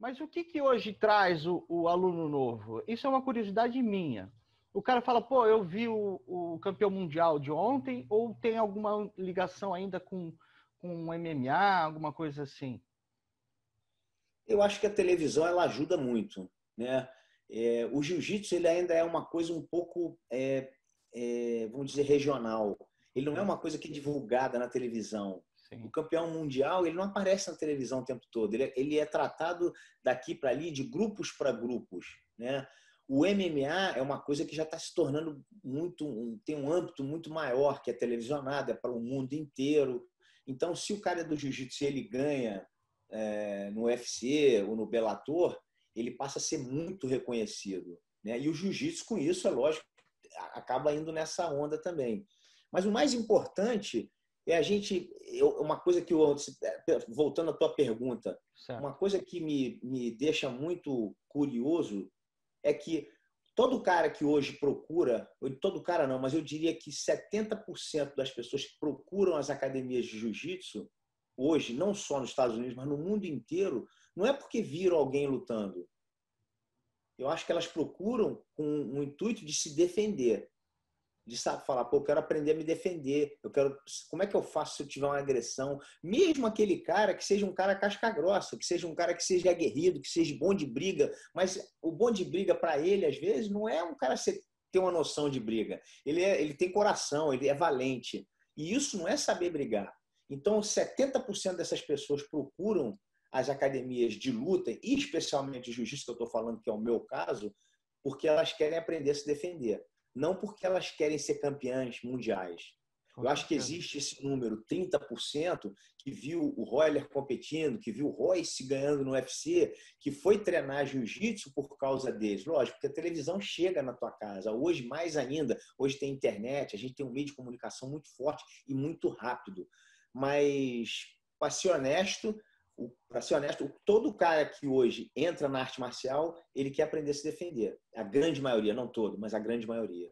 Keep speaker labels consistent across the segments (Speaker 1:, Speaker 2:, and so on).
Speaker 1: Mas o que, que hoje traz o, o aluno novo? Isso é uma curiosidade minha. O cara fala, pô, eu vi o, o campeão mundial de ontem, ou tem alguma ligação ainda com, com MMA, alguma coisa assim?
Speaker 2: Eu acho que a televisão ela ajuda muito, né? É, o jiu-jitsu ele ainda é uma coisa um pouco, é, é, vamos dizer, regional. Ele não é uma coisa que é divulgada na televisão. Sim. O campeão mundial ele não aparece na televisão o tempo todo. Ele é, ele é tratado daqui para ali, de grupos para grupos, né? O MMA é uma coisa que já está se tornando muito, um, tem um âmbito muito maior que é televisionado, é para o mundo inteiro. Então, se o cara é do jiu-jitsu ele ganha é, no UFC ou no Bellator, ele passa a ser muito reconhecido. Né? E o jiu-jitsu, com isso, é lógico, acaba indo nessa onda também. Mas o mais importante é a gente. Eu, uma coisa que eu. É, voltando à tua pergunta, certo. uma coisa que me, me deixa muito curioso é que todo cara que hoje procura, todo cara não, mas eu diria que 70% das pessoas que procuram as academias de jiu-jitsu, hoje, não só nos Estados Unidos, mas no mundo inteiro, não é porque viram alguém lutando. Eu acho que elas procuram com o intuito de se defender de sabe, falar, pô, eu quero aprender a me defender, eu quero, como é que eu faço se eu tiver uma agressão? Mesmo aquele cara que seja um cara casca grossa, que seja um cara que seja aguerrido, que seja bom de briga, mas o bom de briga para ele às vezes não é um cara ser, ter uma noção de briga. Ele é, ele tem coração, ele é valente. E isso não é saber brigar. Então, 70% dessas pessoas procuram as academias de luta, e especialmente de jiu-jitsu, que eu estou falando que é o meu caso, porque elas querem aprender a se defender não porque elas querem ser campeãs mundiais. Eu acho que existe esse número, 30%, que viu o Royler competindo, que viu o Royce ganhando no UFC, que foi treinar jiu-jitsu por causa deles. Lógico, porque a televisão chega na tua casa. Hoje, mais ainda, hoje tem internet, a gente tem um meio de comunicação muito forte e muito rápido. Mas, para ser honesto, para ser honesto, todo cara que hoje entra na arte marcial, ele quer aprender a se defender. A grande maioria, não todo, mas a grande
Speaker 1: maioria.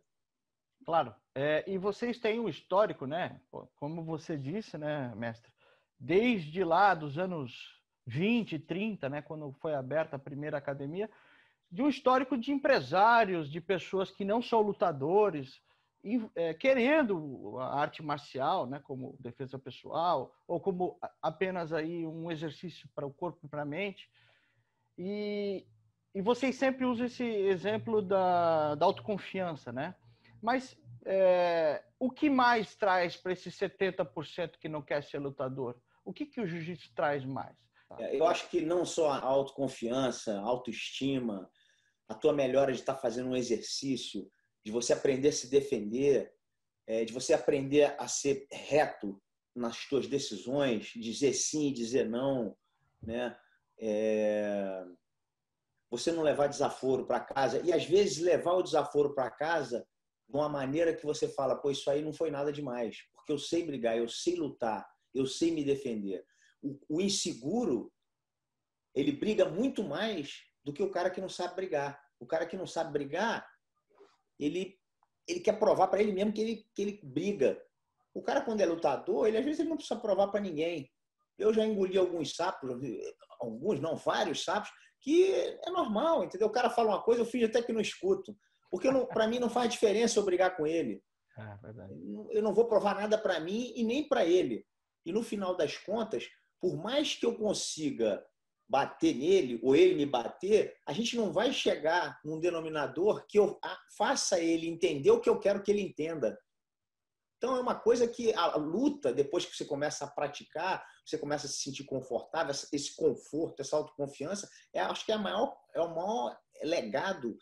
Speaker 1: Claro. É, e vocês têm um histórico, né? Como você disse, né, mestre? Desde lá dos anos 20, 30, né, quando foi aberta a primeira academia, de um histórico de empresários, de pessoas que não são lutadores, é, querendo a arte marcial, né, como defesa pessoal, ou como apenas aí um exercício para o corpo e para a mente. E, e vocês sempre usam esse exemplo da, da autoconfiança, né? Mas é, o que mais traz para esse 70% que não quer ser lutador? O que, que o jiu-jitsu traz mais?
Speaker 2: É, eu acho que não só a autoconfiança, a autoestima, a tua melhora de estar tá fazendo um exercício, de você aprender a se defender, é, de você aprender a ser reto nas suas decisões, dizer sim, dizer não, né? É... Você não levar desaforo para casa e às vezes levar o desaforo para casa de uma maneira que você fala, pô, isso aí não foi nada demais, porque eu sei brigar, eu sei lutar, eu sei me defender. O, o inseguro ele briga muito mais do que o cara que não sabe brigar. O cara que não sabe brigar, ele, ele quer provar para ele mesmo que ele, que ele briga. O cara, quando é lutador, ele às vezes ele não precisa provar para ninguém. Eu já engoli alguns sapos, alguns não, vários sapos, que é normal, entendeu? O cara fala uma coisa, eu fiz até que não escuto. Porque para mim não faz diferença eu brigar com ele. Ah, é eu não vou provar nada para mim e nem para ele. E no final das contas, por mais que eu consiga bater nele ou ele me bater, a gente não vai chegar num denominador que eu faça ele entender o que eu quero que ele entenda. Então é uma coisa que a luta, depois que você começa a praticar, você começa a se sentir confortável, esse conforto, essa autoconfiança, é, acho que é, maior, é o maior legado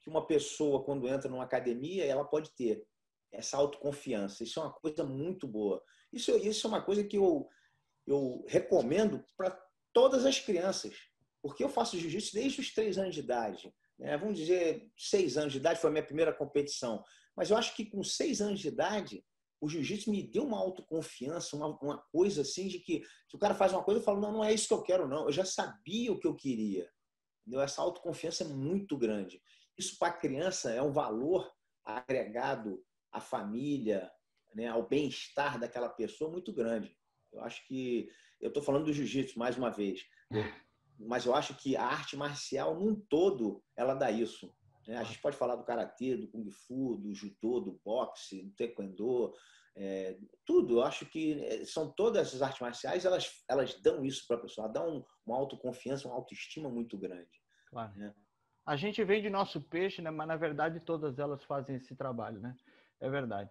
Speaker 2: que uma pessoa, quando entra numa academia, ela pode ter. Essa autoconfiança. Isso é uma coisa muito boa. Isso, isso é uma coisa que eu, eu recomendo para todas as crianças. Porque eu faço jiu-jitsu desde os três anos de idade. Né? Vamos dizer, seis anos de idade foi a minha primeira competição. Mas eu acho que com seis anos de idade, o jiu-jitsu me deu uma autoconfiança, uma, uma coisa assim de que se o cara faz uma coisa, eu falo, não, não é isso que eu quero, não. Eu já sabia o que eu queria. Entendeu? Essa autoconfiança é muito grande. Isso para a criança é um valor agregado à família, né, ao bem-estar daquela pessoa muito grande. Eu acho que. Eu estou falando do jiu-jitsu mais uma vez. É. Mas eu acho que a arte marcial, num todo, ela dá isso. Né? A gente pode falar do karatê, do kung fu, do judô, do boxe, do taekwondo, é, tudo. Eu acho que é, são todas as artes marciais, elas, elas dão isso para a pessoa, dão uma autoconfiança, uma
Speaker 1: autoestima muito grande. Claro. Né? A gente vende nosso peixe, né? mas na verdade todas elas fazem esse trabalho, né? É verdade.